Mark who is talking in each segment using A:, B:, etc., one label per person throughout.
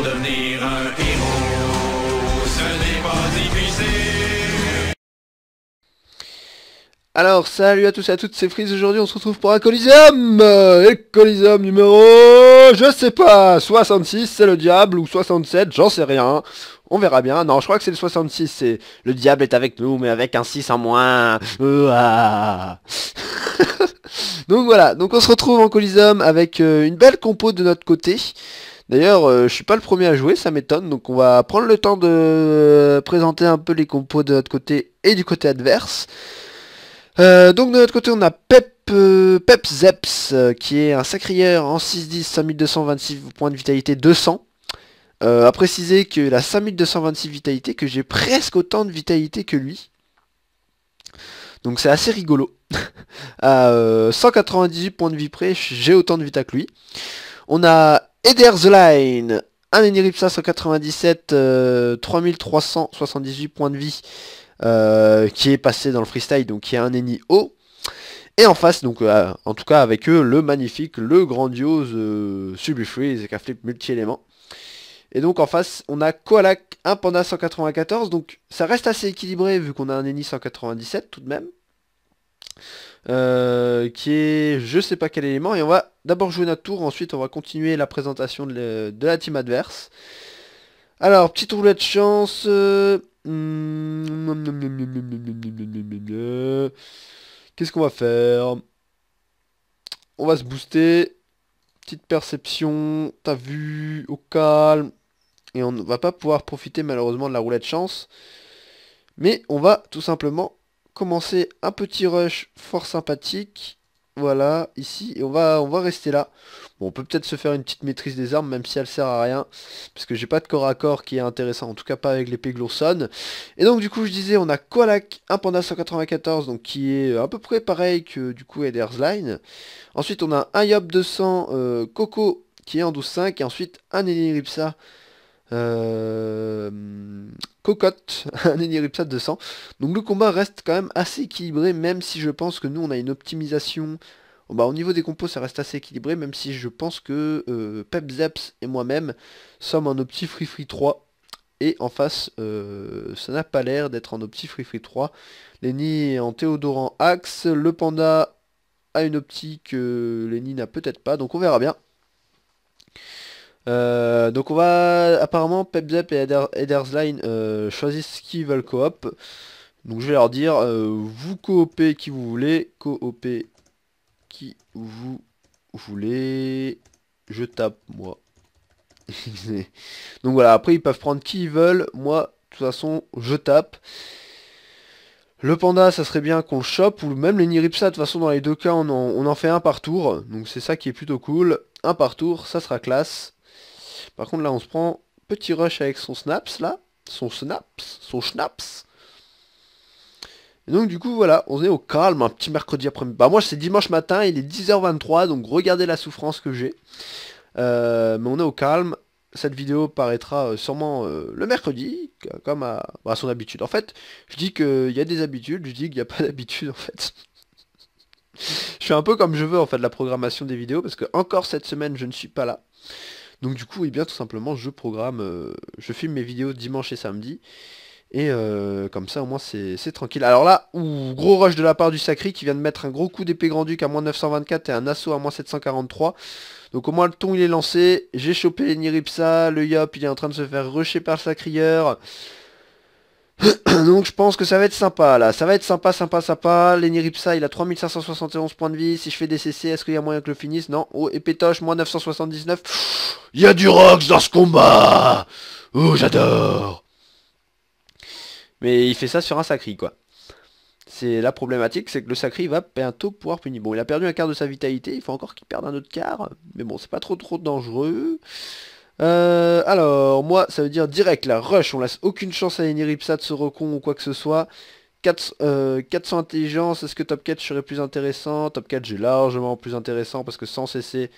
A: un ce n'est pas Alors, salut à tous et à toutes, c'est Freeze. Aujourd'hui, on se retrouve pour un Coliseum euh, Et Coliseum numéro... Je sais pas 66, c'est le diable, ou 67, j'en sais rien. On verra bien. Non, je crois que c'est le 66, c'est... Le diable est avec nous, mais avec un 6 en moins. Euh, ah. Donc voilà, donc on se retrouve en Coliseum avec euh, une belle compo de notre côté. D'ailleurs, je euh, je suis pas le premier à jouer, ça m'étonne. Donc on va prendre le temps de présenter un peu les compos de notre côté et du côté adverse. Euh, donc de notre côté, on a Pep, euh, qui est un sacrière en 6-10, 5226 points de vitalité, 200. A préciser que la 5226 vitalité, que j'ai presque autant de vitalité que lui. Donc c'est assez rigolo. à 198 points de vie près, j'ai autant de vita que lui. On a line, un Ripsa 197, 3378 points de vie, euh, qui est passé dans le freestyle, donc qui a un Eni haut. Et en face, donc euh, en tout cas avec eux, le magnifique, le grandiose euh, Subifreeze et un multi-élément. Et donc en face, on a Koalak, un Panda 194, donc ça reste assez équilibré vu qu'on a un Eni 197 tout de même. Euh, qui est je sais pas quel élément. Et on va d'abord jouer notre tour, ensuite on va continuer la présentation de, la team adverse. Alors, petite roulette chance. Euh, qu'est-ce qu'on va faire On va se booster. Petite perception, t'as vu, au calme. Et on ne va pas pouvoir profiter malheureusement de la roulette chance. Mais on va tout simplement commencer un petit rush fort sympathique. Voilà, ici. Et on va, on va rester là. Bon, on peut peut-être se faire une petite maîtrise des armes, même si elle sert à rien. Parce que j'ai pas de corps à corps qui est intéressant. En tout cas, pas avec l'épée Glourson. Et donc, du coup, je disais, on a Koalak, un Panda 194, donc qui est à peu près pareil que, du coup, Eder's Line. Ensuite, on a un Yop 200 euh, Coco, qui est en 12-5 Et ensuite, un Eniripsa euh, cocotte, un 200 de 100. Donc le combat reste quand même assez équilibré, même si je pense que nous on a une optimisation. Oh, bah, au niveau des compos ça reste assez équilibré, même si je pense que PepZeps euh, Pep et moi-même sommes en opti Free Free 3. Et en face, euh, ça n'a pas l'air d'être en opti Free Free 3. Lenny est en Théodorant axe, le panda a une optique que Lenny n'a peut-être pas, donc on verra bien. Euh, donc on va apparemment Pepzep et Ederzline euh, choisissent ce qu'ils veulent coop. Donc je vais leur dire euh, vous coopez qui vous voulez, coopé qui vous voulez. Je tape moi. donc voilà, après ils peuvent prendre qui ils veulent. Moi, de toute façon, je tape. Le panda, ça serait bien qu'on chope, ou même les Niripsa, de toute façon dans les deux cas on en fait un par tour, donc c'est ça qui est plutôt cool. Un par tour, ça sera classe. Par contre là on se prend petit rush avec son snaps là. Son snaps, son schnaps. donc du coup voilà, on est au calme, un petit mercredi après-midi. Bah moi c'est dimanche matin, il est 10h23, donc regardez la souffrance que j'ai. Euh, mais on est au calme. Cette vidéo paraîtra euh, sûrement euh, le mercredi, comme à, à, bah, son habitude. En fait, je dis qu'il y a des habitudes, je dis qu'il n'y a pas d'habitude en fait. je fais un peu comme je veux en fait la programmation des vidéos, parce que encore cette semaine je ne suis pas là. Donc du coup, eh bien tout simplement, je programme, euh, je filme mes vidéos dimanche et samedi. Et euh, comme ça au moins c'est tranquille. Alors là, gros rush de la part du Sacri qui vient de mettre un gros coup d'épée Grand-Duc à moins 924 et un assaut à moins 743. Donc au moins le ton il est lancé. J'ai chopé Niripsa, le Yop il est en train de se faire rusher par le crieur. Donc je pense que ça va être sympa là, ça va être sympa, sympa, sympa. Lenny Ripsa il a 3571 points de vie, si je fais des CC, est-ce qu'il y a moyen que le finisse Non, oh, et Pétoche, moins 979. Il y a du Rox dans ce combat Oh, j'adore Mais il fait ça sur un sacri quoi. C'est la problématique, c'est que le sacri va bientôt pouvoir punir. Bon, il a perdu un quart de sa vitalité, il faut encore qu'il perde un autre quart, mais bon, c'est pas trop trop dangereux. Euh, alors, moi, ça veut dire direct, la Rush, on laisse aucune chance à de se recon ou quoi que ce soit. 4, 400 intelligence, est-ce que top 4 serait plus intéressant Top 4, j'ai largement plus intéressant parce que 100 CC,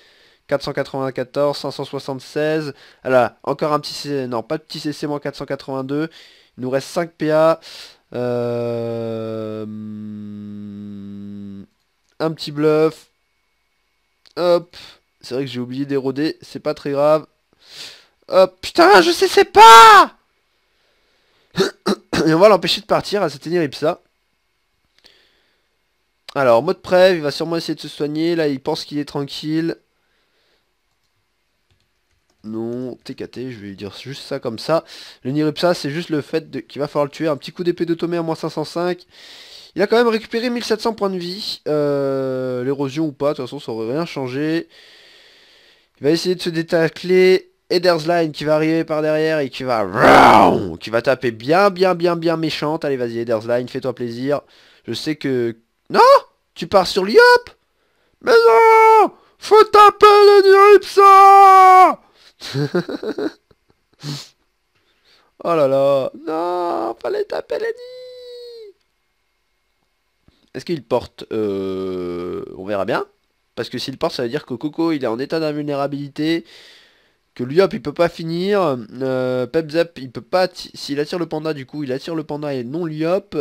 A: 494, 576. Alors, encore un petit CC, non, pas de petit CC, moins 482. Il nous reste 5 PA. Euh, un petit bluff. Hop. C'est vrai que j'ai oublié d'éroder, c'est pas très grave. Euh, putain, je sais c'est pas Et on va l'empêcher de partir à cette Ipsa. Alors, mode prêve, il va sûrement essayer de se soigner. Là, il pense qu'il est tranquille. Non, TKT, je vais lui dire juste ça comme ça. Le Niripsa, c'est juste le fait qu'il va falloir le tuer. Un petit coup d'épée de Tomé à moins 505. Il a quand même récupéré 1700 points de vie. Euh, l'érosion ou pas, de toute façon, ça aurait rien changé. Il va essayer de se détacler. Line qui va arriver par derrière et qui va... Qui va taper bien, bien, bien, bien méchante. Allez, vas-y, Line, fais-toi plaisir. Je sais que... Non Tu pars sur l'Yop Mais non Faut taper le ça Oh là là Non Fallait taper les Est-ce qu'il porte euh, On verra bien. Parce que s'il porte, ça veut dire que Coco, il est en état d'invulnérabilité que lui il peut pas finir, euh, Pepzep il peut pas, s'il attire le panda du coup il attire le panda et non Liop,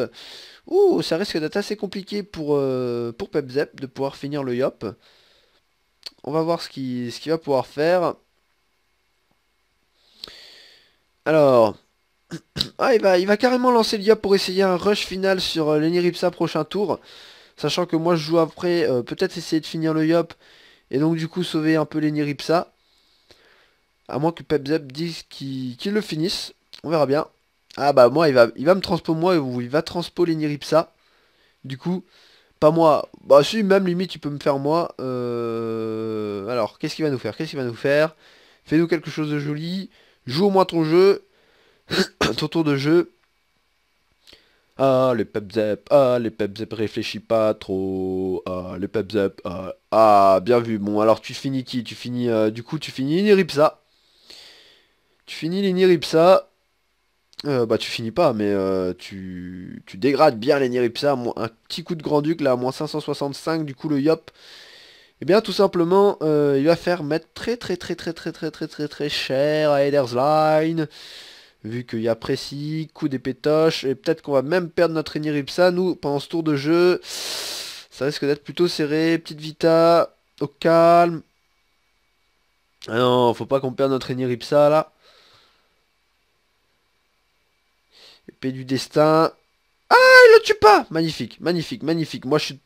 A: ouh ça risque d'être assez compliqué pour, euh, Pepzep de pouvoir finir le Yop On va voir ce qu'il ce va pouvoir faire. Alors, ah il va, il va carrément lancer Yop pour essayer un rush final sur euh, l'Eniripsa prochain tour, sachant que moi je joue après, peut-être essayer de finir le Yop et donc du coup sauver un peu l'Eniripsa. À moins que Pep dise qu'il le finisse. On verra bien. Ah bah moi, il va, il va me transpo moi ou il va transpo les Du coup, pas moi. Bah si, même limite, tu peux me faire moi. Euh, alors, qu'est-ce qu'il va nous faire Qu'est-ce qu'il va nous faire Fais-nous quelque chose de joli. Joue au moins ton jeu. ton tour de jeu. Ah, les pepzep, ah, les pepzep, réfléchis pas trop. Ah, les pepzep, ah, ah, bien vu. Bon, alors tu finis qui Tu finis, euh, du coup, tu finis Niripsa. Tu finis Ripsa. Euh, bah tu finis pas, mais euh, tu, dégrades bien ripsa Un petit coup de grand-duc là, à moins 565. Du coup le Yop. Et eh bien tout simplement, euh, il va faire mettre très très très très très très très très très cher à Line vu qu'il y a précis, coup des pétoches. et peut-être qu'on va même perdre notre Eniripsa. nous, pendant ce tour de jeu. Ça risque d'être plutôt serré, petite Vita, au calme. Ah non, faut pas qu'on perde notre ripsa là. Épée du destin. Ah, il le tue pas Magnifique, magnifique, magnifique. Moi, je suis,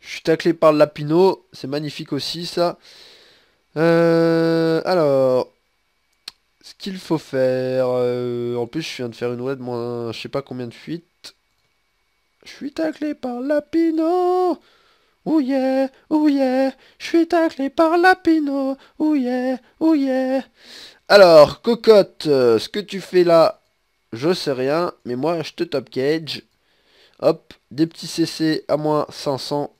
A: je suis taclé par le Lapino. C'est magnifique aussi, ça. Euh, alors, ce qu'il faut faire... Euh, en plus, je viens de faire une de moins je sais pas combien de fuites. Je suis taclé par Lapino ouille, yeah, ouh yeah, je suis taclé par Lapino, Ouh yeah, yeah. Alors, Cocotte, euh, ce que tu fais là, je sais rien, mais moi je te top cage. Hop, des petits CC à moins 500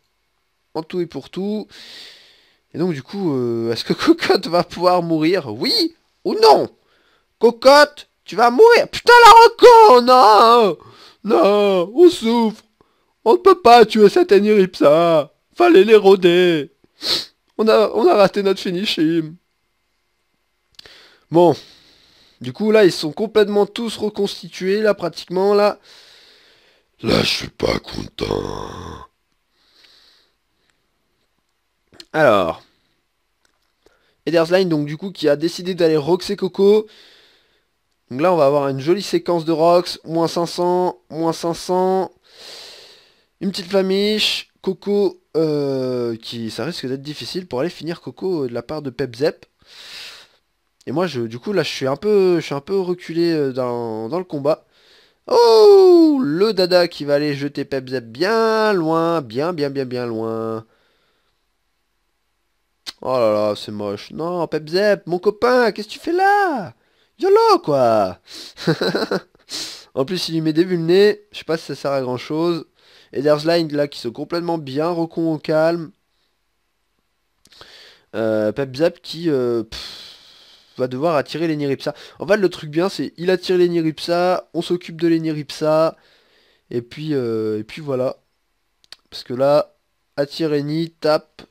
A: en tout et pour tout. Et donc du coup, euh, est-ce que Cocotte va pouvoir mourir Oui ou non Cocotte, tu vas mourir Putain la recon, Non hein. Non On souffre On ne peut pas tuer cette ça. Fallait l'éroder on a, on a raté notre finishim Bon, du coup, là, ils sont complètement tous reconstitués, là, pratiquement, là. Là, je suis pas content. Alors. Edersline, donc, du coup, qui a décidé d'aller roxer Coco. Donc là, on va avoir une jolie séquence de Rox. Moins 500, moins 500. Une petite flamiche. Coco, euh, qui, ça risque d'être difficile pour aller finir Coco euh, de la part de Pepzep. Et moi, je, du coup, là, je suis un peu, je suis un peu reculé euh, dans, le combat. Oh Le dada qui va aller jeter Pepzep bien loin, bien, bien, bien, bien loin. Oh là là, c'est moche. Non, Pepzep, mon copain, qu'est-ce que tu fais là YOLO, quoi En plus, il lui met des bulles nez. Je sais pas si ça sert à grand-chose. Et line là, qui sont complètement bien recon au calme. Euh, Pepzep qui... Euh, va devoir attirer l'Eniripsa. En fait, le truc bien, c'est il attire l'Eniripsa, on s'occupe de l'Eniripsa, et puis euh, et puis voilà. Parce que là, attire ni tape,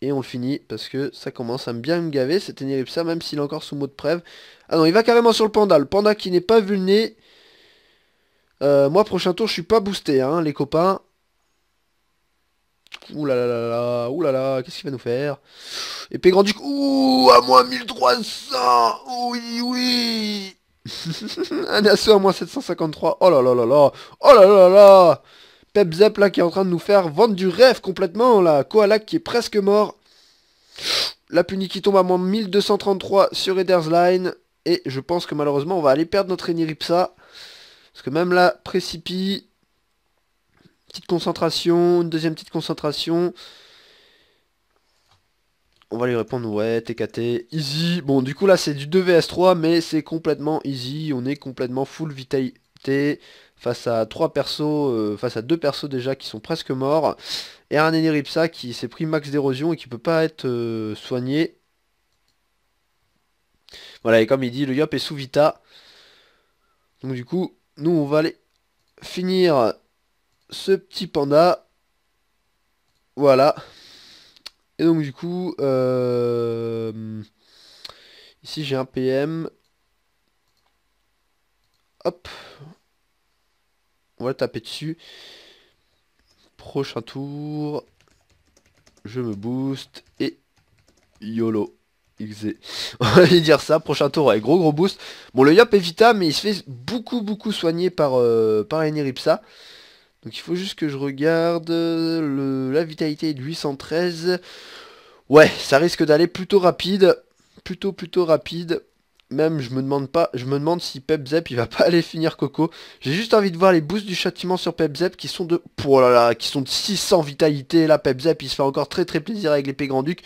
A: et on finit, parce que ça commence à bien me gaver, cet Eniripsa, même s'il est encore sous mot de prêve Ah non, il va carrément sur le panda, le panda qui n'est pas vulné. nez, euh, moi, prochain tour, je suis pas boosté, hein, les copains. Ouh là là là là, là là, qu'est-ce qu'il va nous faire Épée grand duc, ouh, à moins 1300, oui, oui Un assaut à moins 753, oh là là là là, oh là là là Pepzep là qui est en train de nous faire vendre du rêve complètement là, Koalak qui est presque mort. La Puni qui tombe à moins 1233 sur Eder's Line. Et je pense que malheureusement on va aller perdre notre Eniripsa. Parce que même là, Précipi, Petite concentration, une deuxième petite concentration. On va lui répondre ouais, TKT, easy. Bon, du coup là c'est du 2vs3, mais c'est complètement easy. On est complètement full vitalité face à trois persos, euh, face à deux persos déjà qui sont presque morts. Et un Eneripsa qui s'est pris max d'érosion et qui peut pas être euh, soigné. Voilà, et comme il dit, le Yop est sous Vita. Donc du coup, nous on va aller finir ce petit panda. Voilà. Et donc du coup, euh, ici j'ai un PM. Hop. On va taper dessus. Prochain tour. Je me booste. Et YOLO. XZ. On va dire ça, prochain tour avec gros gros boost. Bon le Yop est vita mais il se fait beaucoup beaucoup soigner par, euh, par Eniripsa. Donc il faut juste que je regarde euh, la vitalité de 813. Ouais, ça risque d'aller plutôt rapide. Plutôt, plutôt rapide. Même, je me demande pas, je me demande si Pepzep, il va pas aller finir Coco. J'ai juste envie de voir les boosts du châtiment sur Pepzep qui sont de... Oh qui sont de 600 vitalité. Là, Pepzep, il se fait encore très très plaisir avec l'épée Grand-Duc.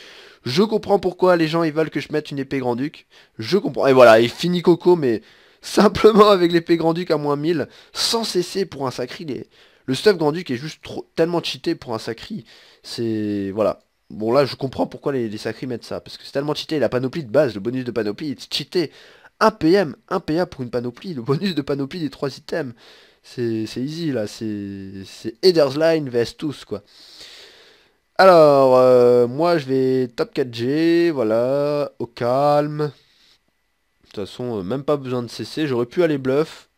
A: Je comprends pourquoi les gens, ils veulent que je mette une épée Grand-Duc. Je comprends. Et voilà, il finit Coco, mais simplement avec l'épée Grand-Duc à moins 1000. Sans cesser pour un sacré, les... Le stuff Grand-Duc est juste tellement cheaté pour un Sacri. C'est... Voilà. Bon là je comprends pourquoi les, les Sacri mettent ça, parce que c'est tellement cheaté, la panoplie de base, le bonus de panoplie est cheaté. 1 PM, 1 PA pour une panoplie, le bonus de panoplie des 3 items. C'est easy là, c'est Headers Line vs tous quoi. Alors, euh, moi je vais top 4G, voilà, au calme. De toute façon, euh, même pas besoin de cesser, j'aurais pu aller bluff.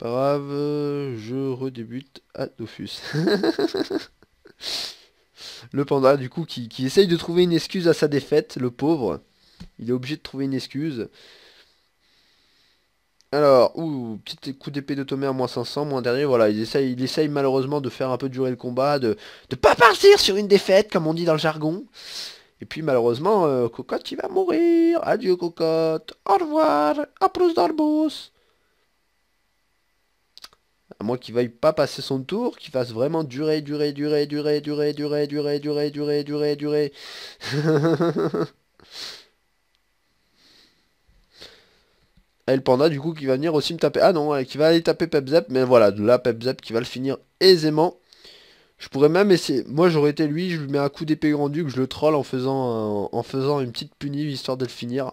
A: Pas grave, euh, je redébute à Dofus. le panda, du coup, qui, essaye de trouver une excuse à sa défaite, le pauvre. Il est obligé de trouver une excuse. Alors, ouh, petit coup d'épée de Tomer, moins 500, moins dernier. voilà, il essaye, il malheureusement de faire un peu durer le combat, de ne pas partir sur une défaite, comme on dit dans le jargon. Et puis malheureusement, euh, Cocotte il va mourir. Adieu Cocotte, au revoir, a plus d'arbos. À moins qu'il veuille pas passer son tour, qu'il fasse vraiment durer, durer, durer, durer, durer, durer, durer, durer, durer, durer, durer. Et le panda du coup qui va venir aussi me taper. Ah non, qui va aller taper Pepzep. Mais voilà, de là Pepzep qui va le finir aisément. Je pourrais même essayer. Moi j'aurais été lui, je lui mets un coup d'épée grand duc, je le troll en faisant, en faisant une petite punie histoire de le finir.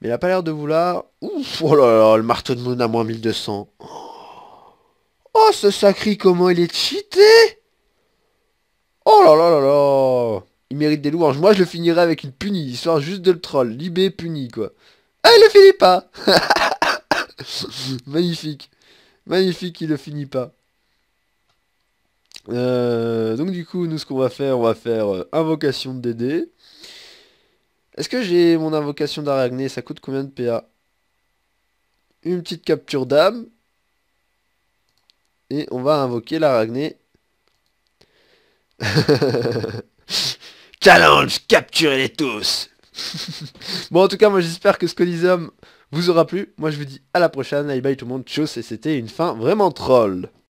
A: Mais il a pas l'air de vouloir. Ouf, oh là là, le marteau de Moon à moins 1200. Oh. Oh, ce sacré, comment il est cheaté Oh là là là là Il mérite des louanges. Moi, je le finirai avec une punie, histoire juste de le troll. Libé, puni, quoi. Ah, il le finit pas Magnifique. Magnifique, il le finit pas. Euh, donc du coup, nous, ce qu'on va faire, on va faire euh, invocation de DD. Est-ce que j'ai mon invocation d'Aragné Ça coûte combien de PA Une petite capture d'âme. Et on va invoquer la Ragnée. Challenge, capturez-les tous Bon, en tout cas, moi j'espère que ce colisum vous aura plu. Moi je vous dis à la prochaine. Bye bye tout le monde. Tchuss. Et c'était une fin vraiment troll.